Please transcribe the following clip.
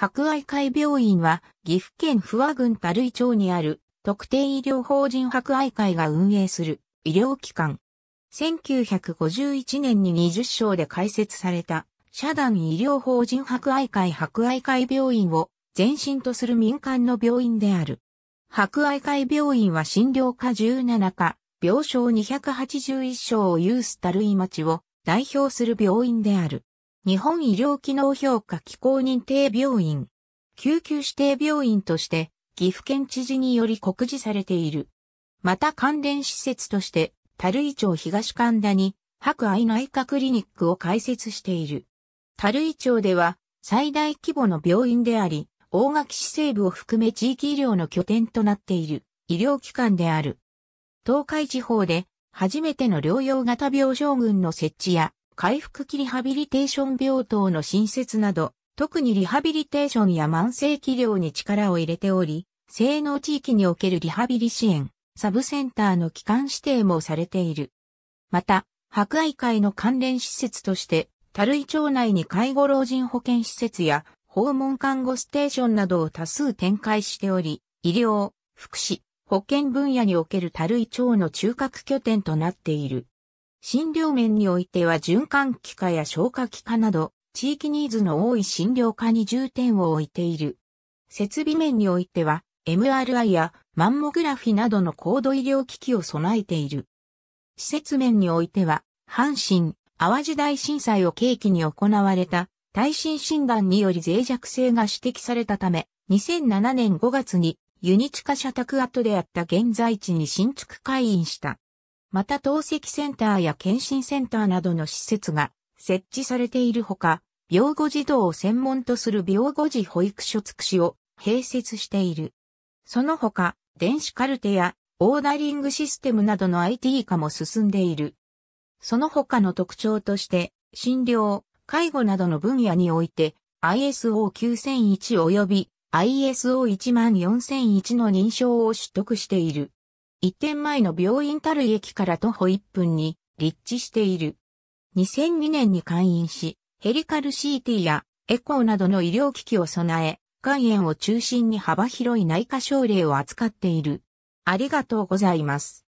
博愛会病院は岐阜県不和郡樽井町にある特定医療法人博愛会が運営する医療機関。1951年に20章で開設された社団医療法人博愛会博愛会病院を前身とする民間の病院である。博愛会病院は診療科17科、病床281床を有す樽井町を代表する病院である。日本医療機能評価機構認定病院、救急指定病院として、岐阜県知事により告示されている。また関連施設として、樽井町東神田に、博愛内科クリニックを開設している。樽井町では、最大規模の病院であり、大垣市西部を含め地域医療の拠点となっている医療機関である。東海地方で初めての療養型病床群の設置や回復期リハビリテーション病棟の新設など、特にリハビリテーションや慢性治療に力を入れており、性能地域におけるリハビリ支援、サブセンターの機関指定もされている。また、博愛会の関連施設として、樽井町内に介護老人保健施設や訪問看護ステーションなどを多数展開しており、医療、福祉、保健分野における樽い町の中核拠点となっている。診療面においては循環器科や消化器科など、地域ニーズの多い診療科に重点を置いている。設備面においては、MRI やマンモグラフィなどの高度医療機器を備えている。施設面においては、阪神、淡路大震災を契機に行われた耐震診断により脆弱性が指摘されたため、2007年5月にユニチカ社宅跡であった現在地に新築開院した。また透析センターや検診センターなどの施設が設置されているほか、病後児童を専門とする病後児保育所つくしを併設している。その他、電子カルテやオーダリングシステムなどの IT 化も進んでいる。その他の特徴として、診療、介護などの分野において、ISO9001 及び ISO14001 の認証を取得している。一点前の病院たる駅から徒歩1分に立地している。2002年に開院し、ヘリカル CT やエコーなどの医療機器を備え、肝炎を中心に幅広い内科症例を扱っている。ありがとうございます。